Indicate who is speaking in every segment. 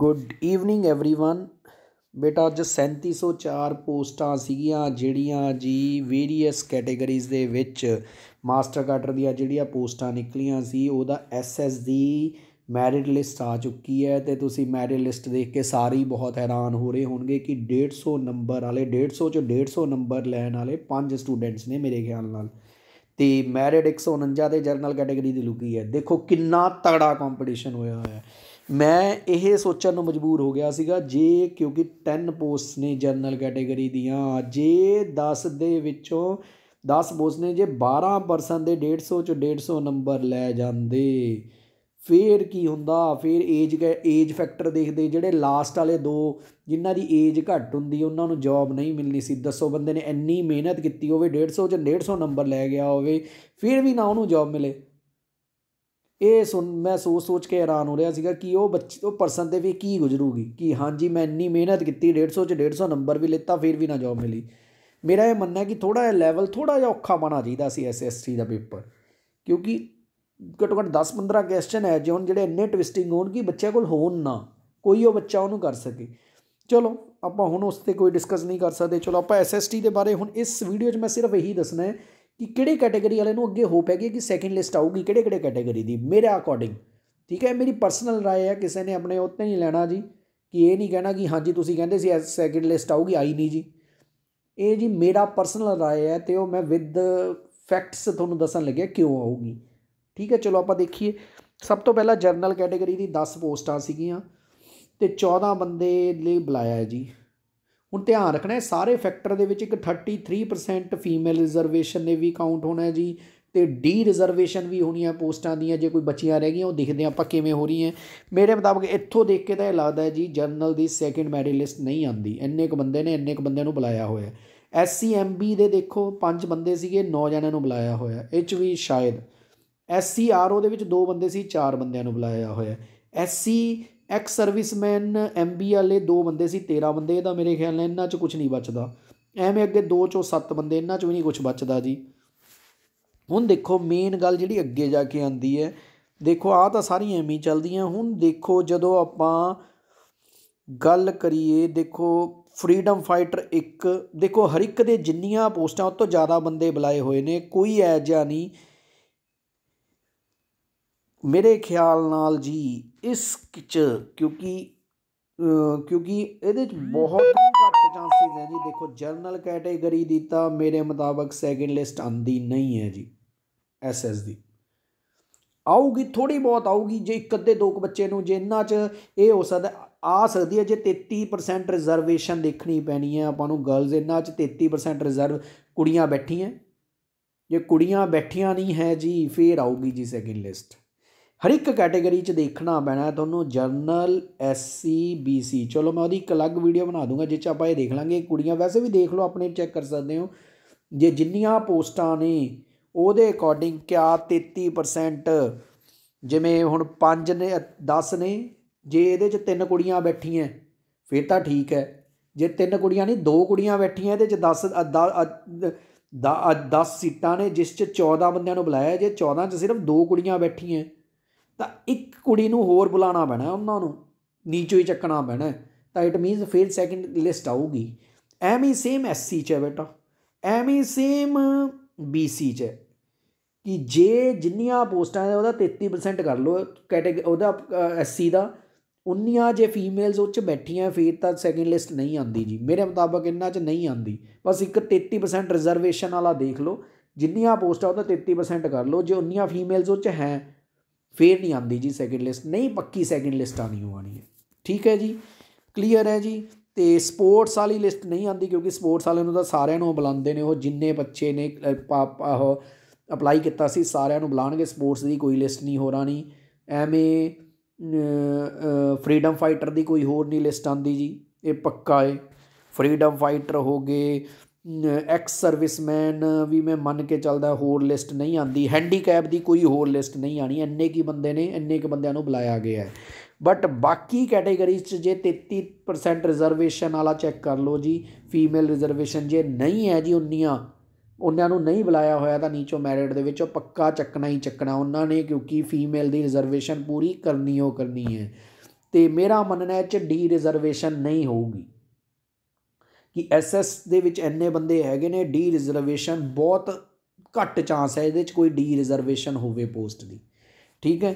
Speaker 1: good evening everyone ਬੇਟਾ ਅੱਜ 3704 ਪੋਸਟਾਂ ਸੀਗੀਆਂ ਜਿਹੜੀਆਂ ਜੀ ਵੇਰੀਅਸ ਕੈਟੇਗਰੀਜ਼ ਦੇ ਵਿੱਚ ਮਾਸਟਰ ਕਾਡਰ ਦੀਆਂ ਜਿਹੜੀਆਂ ਪੋਸਟਾਂ ਨਿਕਲੀਆਂ ਸੀ ਉਹਦਾ ਐਸਐਸ ਦੀ ਮੈਰਿਟ ਲਿਸਟ ਆ ਚੁੱਕੀ ਹੈ ਤੇ ਤੁਸੀਂ ਮੈਰਿਟ ਲਿਸਟ ਦੇਖ ਕੇ ਸਾਰੇ ਬਹੁਤ ਹੈਰਾਨ ਹੋ ਰਹੇ ਹੋਣਗੇ ਕਿ 150 ਨੰਬਰ ਵਾਲੇ 150 ਚੋਂ 150 ਨੰਬਰ ਲੈਣ ਵਾਲੇ ਪੰਜ ਸਟੂਡੈਂਟਸ ਨੇ ਮੇਰੇ ਖਿਆਲ ਨਾਲ ਤੇ ਮੈਰਿਟ 149 ਦੇ ਜਰਨਲ ਕੈਟਾਗਰੀ ਦੀ ਲੁਕੀ ਹੈ ਦੇਖੋ ਕਿੰਨਾ ਤਗੜਾ ਕੰਪੀਟੀਸ਼ਨ ਹੋਇਆ ਹੋਇਆ ਹੈ ਮੈਂ ਇਹ ਸੋਚਣ ਨੂੰ ਮਜਬੂਰ ਹੋ ਗਿਆ ਸੀਗਾ ਜੇ ਕਿਉਂਕਿ 10 ਪੋਸਟ ਨੇ ਜਨਰਲ ਕੈਟਾਗਰੀ ਦੀਆਂ ਜੇ 10 ਦੇ ਵਿੱਚੋਂ 10 ਪੋਸਟ ਨੇ ਜੇ 12% ਦੇ 150 ਚੋਂ 150 ਨੰਬਰ ਲੈ ਜਾਂਦੇ ਫੇਰ ਕੀ ਹੁੰਦਾ ਫੇਰ ਏਜ ਏਜ ਫੈਕਟਰ ਦੇਖਦੇ ਜਿਹੜੇ ਲਾਸਟ ਵਾਲੇ ਦੋ ਜਿਨ੍ਹਾਂ ਦੀ ਏਜ ਘੱਟ ਹੁੰਦੀ ਉਹਨਾਂ ਨੂੰ ਜੌਬ ਨਹੀਂ ਮਿਲਣੀ ਸੀ ਦੱਸੋ ਬੰਦੇ ਨੇ ਇੰਨੀ ਮਿਹਨਤ ਕੀਤੀ ਹੋਵੇ 150 ਚ 150 ਨੰਬਰ ਲੈ ਗਿਆ ਹੋਵੇ ਫਿਰ ਵੀ ਨਾ ਉਹਨੂੰ ਜੌਬ ਮਿਲੇ ਇਹ ਸੁਣ ਮੈਂ ਸੋਚ ਸੋਚ ਕੇ ਹੈਰਾਨ ਹੋ ਰਿਹਾ ਸੀਗਾ ਕਿ ਉਹ ਬੱਚੇ ਉਹ ਪਰਸਨ ਤੇ ਵੀ ਕੀ ਗੁਜ਼ਰੂਗੀ ਕਿ ਹਾਂਜੀ ਮੈਂ ਇੰਨੀ ਮਿਹਨਤ ਕੀਤੀ 150 ਚ 150 ਨੰਬਰ ਵੀ ਲਿੱਤਾ ਫਿਰ ਵੀ ਨਾ ਜੌਬ ਮਿਲੀ ਮੇਰਾ ਇਹ ਮੰਨਣਾ ਕਿ ਥੋੜਾ ਜਿਹਾ ਲੈਵਲ ਥੋੜਾ ਜਿਹਾ ਔਖਾ ਬਣਾ ਚਾਹੀਦਾ ਸੀ ਐਸਐਸਟੀ ਦਾ ਪੇਪਰ ਕਿਉਂਕਿ ਘੱਟੋ ਘੱਟ 10-15 ਕੁਐਸਚਨ ਹੈ ਜਿਉਂ ਹੁਣ ਜਿਹੜੇ ਇੰਨੇ ਟਵਿਸਟਿੰਗ ਹੋਣ ਕਿ ਬੱਚੇ ਕੋਲ ਹੋਣ ਨਾ ਕੋਈ ਉਹ ਬੱਚਾ ਉਹਨੂੰ ਕਰ ਸਕੇ ਚਲੋ ਆਪਾਂ ਹੁਣ ਉਸ ਤੇ ਕੋਈ ਡਿਸਕਸ ਨਹੀਂ ਕਰ ਸਕਦੇ ਚਲੋ ਆਪਾਂ ਐਸਐਸਟੀ ਦੇ ਬਾਰੇ ਹੁਣ ਇਸ ਵੀਡੀਓ 'ਚ ਮੈਂ ਸਿਰਫ ਇਹੀ ਦੱਸਣਾ ਹੈ ਕਿ ਕਿਹੜੇ ਕੈਟਾਗਰੀ ਵਾਲੇ ਨੂੰ ਅੱਗੇ ਹੋਪ ਹੈਗੀ ਕਿ ਸੈਕਿੰਡ ਲਿਸਟ ਆਊਗੀ ਕਿਹੜੇ ਕਿਹੜੇ ਕੈਟਾਗਰੀ ਦੀ ਮੇਰੇ ਅਕੋਰਡਿੰਗ ਠੀਕ ਹੈ ਮੇਰੀ ਪਰਸਨਲ رائے ਹੈ ਕਿਸੇ ਨੇ ਆਪਣੇ ਉੱਤੇ ਨਹੀਂ ਲੈਣਾ ਜੀ ਕਿ ਇਹ ਨਹੀਂ ਕਹਿਣਾ ਕਿ ਹਾਂਜੀ ਤੁਸੀਂ ਕਹਿੰਦੇ ਸੀ ਸੈਕਿੰਡ ਲਿਸਟ ਆਊਗੀ ਆਈ ਨਹੀਂ ਜੀ ਇਹ ਜੀ ਮੇਰਾ ਪਰਸਨਲ رائے ਹੈ ਤੇ ਉਹ ਮੈਂ ਵਿਦ ਫੈਕਟਸ ਤੁਹਾਨੂੰ ਦੱਸਣ ਲੱਗਿਆ ਕਿਉਂ ਆਊਗੀ ਠੀਕ ਹੈ ਚਲੋ ਆਪਾਂ ਦੇਖੀਏ ਸਭ ਤੋਂ ਪਹਿਲਾਂ ਜਰਨਲ ਕੈਟਾਗਰੀ ਦੀ 10 ਪੋਸਟਾਂ ਸੀਗੀਆਂ ਤੇ 14 ਬੰਦੇ ਲਈ ਬੁਲਾਇਆ ਹੈ ਜੀ ਹੁਣ ਧਿਆਨ ਰੱਖਣਾ ਹੈ ਸਾਰੇ ਫੈਕਟਰ ਦੇ ਵਿੱਚ ਇੱਕ 33% ਫੀਮੇਲ ਰਿਜ਼ਰਵੇਸ਼ਨ ਨੇ ਵੀ ਕਾਊਂਟ ਹੋਣਾ ਜੀ ਤੇ ਡੀ ਰਿਜ਼ਰਵੇਸ਼ਨ ਵੀ ਹੋਣੀ ਹੈ ਪੋਸਟਾਂ ਦੀਆਂ ਜੇ ਕੋਈ ਬੱਚੀਆਂ ਰਹਿ ਗਈਆਂ ਉਹ ਦੇਖਦੇ ਆਪਾਂ ਕਿਵੇਂ ਹੋ ਰਹੀਆਂ ਮੇਰੇ ਮੁਤਾਬਕ ਇੱਥੋਂ ਦੇਖ ਕੇ ਤਾਂ ਇਹ ਲੱਗਦਾ ਜੀ ਜਨਰਲ ਦੀ ਸੈਕੰਡ ਲਿਸਟ ਨਹੀਂ ਆਂਦੀ ਇੰਨੇ ਕੁ ਬੰਦੇ ਨੇ ਇੰਨੇ ਕੁ ਬੰਦਿਆਂ ਨੂੰ ਬੁਲਾਇਆ ਹੋਇਆ ਐਸਸੀਐਮਬੀ ਦੇ ਦੇਖੋ ਪੰਜ ਬੰਦੇ ਸੀਗੇ ਨੌ ਜਣਿਆਂ ਨੂੰ ਬੁਲਾਇਆ ਹੋਇਆ ਇਹ ਚ ਵੀ ਸ਼ਾਇਦ ਐਸਸੀਆਰਓ ਦੇ ਵਿੱਚ ਦੋ ਬੰਦੇ ਸੀ ਚਾਰ ਬੰਦਿਆਂ ਨੂੰ ਬੁਲਾਇਆ ਹੋਇਆ ਐਸਸੀ ਐਕਸ ਸਰਵਿਸਮੈਨ ਵਾਲੇ ਦੋ ਬੰਦੇ ਸੀ 13 ਬੰਦੇ ਇਹਦਾ ਮੇਰੇ ਖਿਆਲ ਨਾਲ ਇਹਨਾਂ 'ਚ ਕੁਝ ਨਹੀਂ ਬਚਦਾ ਐਵੇਂ ਅੱਗੇ ਦੋ ਚੋਂ ਸੱਤ ਬੰਦੇ ਇਹਨਾਂ ਚ ਵੀ ਨਹੀਂ ਕੁਝ ਬਚਦਾ ਜੀ ਹੁਣ ਦੇਖੋ ਮੇਨ ਗੱਲ ਜਿਹੜੀ ਅੱਗੇ ਜਾ ਕੇ ਆਂਦੀ ਹੈ ਦੇਖੋ ਆਹ ਤਾਂ ਸਾਰੀਆਂ ਐਵੇਂ ਚੱਲਦੀਆਂ ਹੁਣ ਦੇਖੋ ਜਦੋਂ ਆਪਾਂ ਗੱਲ ਕਰੀਏ ਦੇਖੋ ਫਰੀडम ਫਾਈਟਰ ਇੱਕ ਦੇਖੋ ਹਰ ਇੱਕ ਦੇ ਜਿੰਨੀਆਂ ਪੋਸਟਾਂ ਉਹ ਤੋਂ ਜ਼ਿਆਦਾ ਬੰਦੇ ਬੁਲਾਏ ਹੋਏ ਨੇ ਕੋਈ ਐ ਜਾਨੀ ਨਹੀਂ ਮੇਰੇ ਖਿਆਲ ਨਾਲ ਜੀ ਇਸ 'ਚ ਕਿਉਂਕਿ ਕਿਉਂਕਿ ਇਹਦੇ 'ਚ ਬਹੁਤ ਘੱਟ ਚਾਂਸਿਸ ਹੈ ਜੀ ਦੇਖੋ ਜਰਨਲ ਕੈਟਾਗਰੀ ਦੀ ਤਾਂ ਮੇਰੇ ਮੁਤਾਬਕ ਸੈਕਿੰਡ ਲਿਸਟ ਆਂਦੀ ਨਹੀਂ ਹੈ ਜੀ ਐਸਐਸ ਦੀ ਆਊਗੀ ਥੋੜੀ ਬਹੁਤ ਆਊਗੀ ਜੇ ਇੱਕ ਅੱਧੇ ਦੋ ਬੱਚੇ ਨੂੰ ਜੇ ਇਹਨਾਂ 'ਚ ਇਹ ਹੋ ਸਕਦਾ ਆ ਸਕਦੀ ਹੈ ਜੇ 33% ਰਿਜ਼ਰਵੇਸ਼ਨ ਦੇਖਣੀ ਪੈਣੀ ਹੈ ਆਪਾਂ ਨੂੰ ਗਰਲਸ ਇਹਨਾਂ 'ਚ 33% ਰਿਜ਼ਰਵ ਕੁੜੀਆਂ ਬੈਠੀਆਂ ਜੇ ਕੁੜੀਆਂ ਬੈਠੀਆਂ ਨਹੀਂ ਹੈ ਜੀ ਫੇਰ ਆਊਗੀ ਜੀ ਸੈਕਿੰਡ ਲਿਸਟ ਹਰ ਇੱਕ ਕੈਟਾਗਰੀ 'ਚ ਦੇਖਣਾ ਪੈਣਾ ਤੁਹਾਨੂੰ ਜਰਨਲ ਐਸਸੀ ਬੀਸੀ ਚਲੋ ਮੈਂ ਉਹਦੀ ਇੱਕ ਅਲੱਗ ਵੀਡੀਓ ਬਣਾ ਦੂੰਗਾ ਜਿੱਚ ਆਪਾਂ ਇਹ ਦੇਖ ਲਾਂਗੇ ਕੁੜੀਆਂ ਵੈਸੇ ਵੀ ਦੇਖ ਲਓ ਆਪਣੇ ਚੈੱਕ ਕਰ ਸਕਦੇ ਹੋ ਜੇ ਜਿੰਨੀਆਂ ਪੋਸਟਾਂ ਨੇ ਉਹਦੇ ਅਕੋਰਡਿੰਗ ਕਿਆ 33% ਜਿਵੇਂ ਹੁਣ 5 ਨੇ 10 ਨੇ ਜੇ ਇਹਦੇ 'ਚ ਤਿੰਨ ਕੁੜੀਆਂ ਬੈਠੀਆਂ ਫਿਰ ਤਾਂ ਠੀਕ ਹੈ ਜੇ ਤਿੰਨ ਕੁੜੀਆਂ ਨਹੀਂ ਦੋ ਕੁੜੀਆਂ ਬੈਠੀਆਂ ਇਹਦੇ 'ਚ 10 10 ਸੀਟਾਂ ਨੇ ਜਿਸ 'ਚ 14 ਬੰਦਿਆਂ ਨੂੰ ਬੁਲਾਇਆ ਜੇ 14 'ਚ ਸਿਰਫ ਦੋ ਕੁੜੀਆਂ ਬੈਠੀਆਂ ਤਾਂ ਇੱਕ ਕੁੜੀ ਨੂੰ ਹੋਰ ਬੁਲਾਉਣਾ ਪੈਣਾ ਉਹਨਾਂ ਨੂੰ ਨੀਚੋ ਹੀ ਚੱਕਣਾ ਪੈਣਾ ਤਾਂ ਇਟ ਮੀਨਸ ਫਿਰ ਸੈਕਿੰਡ ਲਿਸਟ ਆਊਗੀ ਐਵੇਂ ਸੇਮ ਐਸਸੀ ਚ ਹੈ ਬੇਟਾ ਐਵੇਂ ਸੇਮ ਬੀਸੀ ਚ ਹੈ ਕਿ ਜੇ ਜਿੰਨੀਆਂ ਪੋਸਟਾਂ ਹੈ ਉਹਦਾ 33% ਕਰ ਲਓ ਕੈਟਾਗਰੀ ਉਹਦਾ ਐਸਸੀ ਦਾ ਉਨੀਆਂ ਜੇ ਫੀਮੇਲਸ ਉੱਚ ਬੈਠੀਆਂ ਫਿਰ ਤਾਂ ਸੈਕਿੰਡ ਲਿਸਟ ਨਹੀਂ ਆਂਦੀ ਜੀ ਮੇਰੇ ਮੁਤਾਬਕ ਇੰਨਾ ਚ ਨਹੀਂ ਆਂਦੀ ਬਸ ਇੱਕ 33% ਰਿਜ਼ਰਵੇਸ਼ਨ ਵਾਲਾ ਦੇਖ ਲਓ ਜਿੰਨੀਆਂ ਪੋਸਟਾਂ ਉਹਦਾ 33% ਕਰ ਲਓ ਜੇ ਉਨੀਆਂ ਫੀਮੇਲਸ ਉੱਚ ਹੈ ਫੇਰ ਨਹੀਂ ਆਉਂਦੀ ਜੀ ਸੈਕਿੰਡ ਲਿਸਟ ਨਹੀਂ ਪੱਕੀ ਸੈਕਿੰਡ ਲਿਸਟ ਆਣੀ ਹੋਣੀ ਹੈ ਠੀਕ ਹੈ ਜੀ ਕਲੀਅਰ ਹੈ ਜੀ ਤੇ ਸਪੋਰਟਸ ਵਾਲੀ ਲਿਸਟ ਨਹੀਂ ਆਉਂਦੀ ਕਿਉਂਕਿ ਸਪੋਰਟਸ ਵਾਲਿਆਂ ਨੂੰ ਤਾਂ ਸਾਰਿਆਂ ਨੂੰ ਬੁਲਾਉਂਦੇ ਨੇ ਉਹ ਜਿੰਨੇ ਬੱਚੇ ਨੇ ਉਹ ਅਪਲਾਈ ਕੀਤਾ ਸੀ ਸਾਰਿਆਂ ਨੂੰ ਬੁਲਾਣਗੇ ਸਪੋਰਟਸ ਦੀ ਕੋਈ ਲਿਸਟ ਨਹੀਂ ਹੋ ਰਾਣੀ ਐਵੇਂ ਫਰੀडम ਫਾਈਟਰ ਦੀ ਕੋਈ ਹੋਰ ਨਹੀਂ ਲਿਸਟ ਆਂਦੀ ਜੀ ਇਹ ਪੱਕਾ ਹੈ ਫਰੀडम ਫਾਈਟਰ ਹੋਗੇ ਐਕਸ ਸਰਵਿਸਮੈਨ ਵੀ ਮੈਂ ਮੰਨ ਕੇ ਚੱਲਦਾ ਹੋਰ ਲਿਸਟ ਨਹੀਂ ਆਂਦੀ ਹੈਂਡੀਕੈਪ ਦੀ ਕੋਈ ਹੋਰ ਲਿਸਟ ਨਹੀਂ ਆਣੀ ਐਨੇ ਕੀ ਬੰਦੇ ਨੇ ਐਨੇ ਕੀ ਬੰਦਿਆਂ ਨੂੰ ਬੁਲਾਇਆ ਗਿਆ ਹੈ ਬਟ ਬਾਕੀ ਕੈਟਾਗਰੀਜ਼ 'ਚ ਜੇ 33% ਰਿਜ਼ਰਵੇਸ਼ਨ ਵਾਲਾ ਚੈੱਕ ਕਰ ਲਓ ਜੀ ਫੀਮੇਲ ਰਿਜ਼ਰਵੇਸ਼ਨ ਜੇ ਨਹੀਂ ਹੈ ਜੀ ਉਨੀਆਂ ਉਹਨਾਂ ਨੂੰ ਨਹੀਂ ਬੁਲਾਇਆ ਹੋਇਆ ਤਾਂ ਨੀਚੋ ਮੈਰਿਟ ਦੇ ਵਿੱਚ ਉਹ ਪੱਕਾ ਚੱਕਣਾ ਹੀ ਚੱਕਣਾ ਉਹਨਾਂ ਨੇ ਕਿਉਂਕਿ ਫੀਮੇਲ ਦੀ ਰਿਜ਼ਰਵੇਸ਼ਨ ਪੂਰੀ ਕਰਨੀ ਹੋ ਕਰਨੀ ਹੈ ਤੇ ਮੇਰਾ ਮੰਨਣਾ ਹੈ ਚ ਡੀ ਰਿਜ਼ਰਵੇਸ਼ਨ ਨਹੀਂ ਹੋਊਗੀ ਕਿ ਐਸਐਸ ਦੇ ਵਿੱਚ ਐਨੇ ਬੰਦੇ ਹੈਗੇ ਨੇ ਡੀ ਰਿਜ਼ਰਵੇਸ਼ਨ ਬਹੁਤ ਘੱਟ ਚਾਂਸ ਹੈ ਇਹਦੇ ਵਿੱਚ ਕੋਈ ਡੀ ਰਿਜ਼ਰਵੇਸ਼ਨ ਹੋਵੇ ਪੋਸਟ ਦੀ ਠੀਕ ਹੈ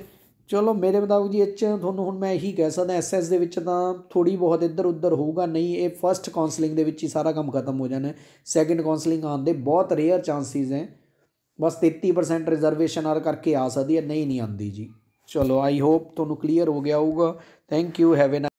Speaker 1: ਚਲੋ ਮੇਰੇ ਮੁਤਾਬਕ ਜੀ ਇੱਚ ਤੁਹਾਨੂੰ ਹੁਣ ਮੈਂ ਇਹੀ ਕਹਿ ਸਕਦਾ ਐਸਐਸ ਦੇ ਵਿੱਚ ਤਾਂ ਥੋੜੀ ਬਹੁਤ ਇੱਧਰ ਉੱਧਰ ਹੋਊਗਾ ਨਹੀਂ ਇਹ ਫਰਸਟ ਕਾਉਂਸਲਿੰਗ ਦੇ ਵਿੱਚ ਹੀ ਸਾਰਾ ਕੰਮ ਖਤਮ ਹੋ ਜਾਣਾ ਸੈਕੰਡ ਕਾਉਂਸਲਿੰਗ ਆਉਣ ਦੇ ਬਹੁਤ ਰੇਅਰ ਚਾਂਸਸ ਹੈ ਬਸ 33% ਰਿਜ਼ਰਵੇਸ਼ਨ ਆਰ ਕਰਕੇ ਆ ਸਕਦੀ ਹੈ ਨਹੀਂ ਨਹੀਂ ਆਉਂਦੀ ਜੀ ਚਲੋ ਆਈ ਹੋਪ ਤੁਹਾਨੂੰ ਕਲੀਅਰ ਹੋ ਗਿਆ ਹੋਊਗਾ ਥੈਂਕ ਯੂ ਹੈਵ ਅ